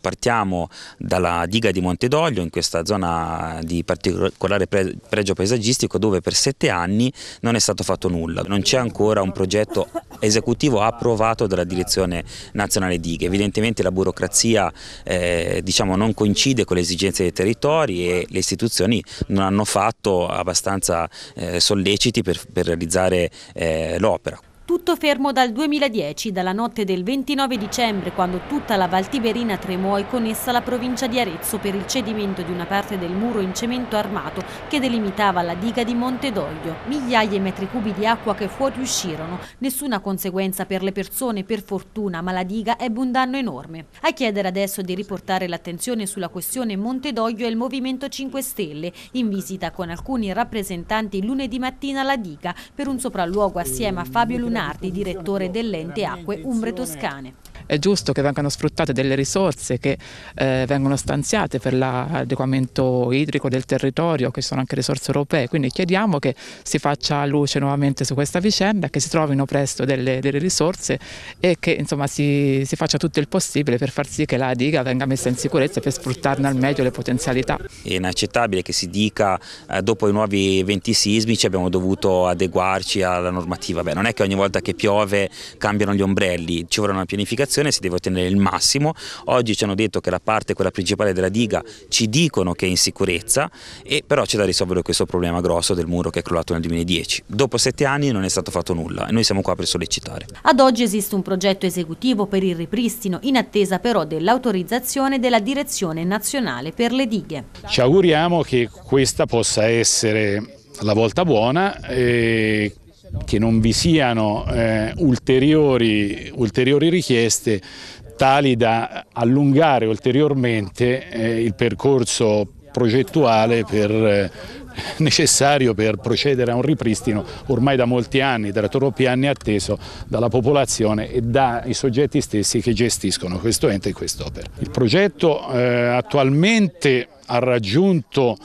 partiamo dalla diga di Monte d'Oglio in questa zona di particolare pregio paesaggistico dove per sette anni non è stato fatto nulla, non c'è ancora un progetto esecutivo approvato dalla direzione nazionale dighe, evidentemente la burocrazia eh, diciamo, non coincide con le esigenze dei territori e le istituzioni non hanno fatto abbastanza eh, solleciti per, per realizzare eh, l'opera. Tutto fermo dal 2010, dalla notte del 29 dicembre, quando tutta la Valtiberina tremò e con essa la provincia di Arezzo per il cedimento di una parte del muro in cemento armato che delimitava la diga di Monte d'Oglio. Migliaia di metri cubi di acqua che fuoriuscirono, nessuna conseguenza per le persone per fortuna, ma la diga ebbe un danno enorme. A chiedere adesso di riportare l'attenzione sulla questione Monte d'Oglio è il Movimento 5 Stelle, in visita con alcuni rappresentanti lunedì mattina alla diga per un sopralluogo assieme a Fabio Lunari Lunardi, direttore dell'ente Acque Umbre Toscane. È giusto che vengano sfruttate delle risorse che eh, vengono stanziate per l'adeguamento idrico del territorio, che sono anche risorse europee, quindi chiediamo che si faccia luce nuovamente su questa vicenda, che si trovino presto delle, delle risorse e che insomma, si, si faccia tutto il possibile per far sì che la diga venga messa in sicurezza per sfruttarne al meglio le potenzialità. È inaccettabile che si dica eh, dopo i nuovi eventi sismici abbiamo dovuto adeguarci alla normativa. Beh, non è che ogni volta che piove cambiano gli ombrelli, ci vorrà una pianificazione produzione si deve ottenere il massimo, oggi ci hanno detto che la parte, quella principale della diga, ci dicono che è in sicurezza, e però c'è da risolvere questo problema grosso del muro che è crollato nel 2010. Dopo sette anni non è stato fatto nulla e noi siamo qua per sollecitare. Ad oggi esiste un progetto esecutivo per il ripristino, in attesa però dell'autorizzazione della Direzione Nazionale per le Dighe. Ci auguriamo che questa possa essere la volta buona e che non vi siano eh, ulteriori, ulteriori richieste tali da allungare ulteriormente eh, il percorso progettuale per eh, necessario per procedere a un ripristino ormai da molti anni, da troppi anni atteso dalla popolazione e dai soggetti stessi che gestiscono questo ente e quest'opera. Il progetto eh, attualmente ha raggiunto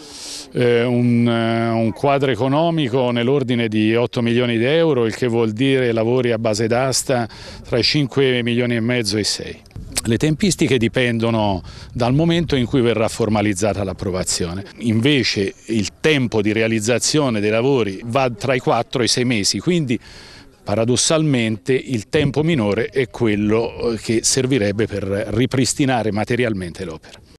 eh, un, eh, un, quadro economico nell'ordine di 8 milioni di euro, il che vuol dire lavori a base d'asta tra i 5 milioni e mezzo e 6. Le tempistiche dipendono dal momento in cui verrà formalizzata l'approvazione. Invece il tempo di realizzazione dei lavori va tra i 4 e i 6 mesi, quindi paradossalmente il tempo minore è quello eh, che servirebbe per ripristinare materialmente l'opera.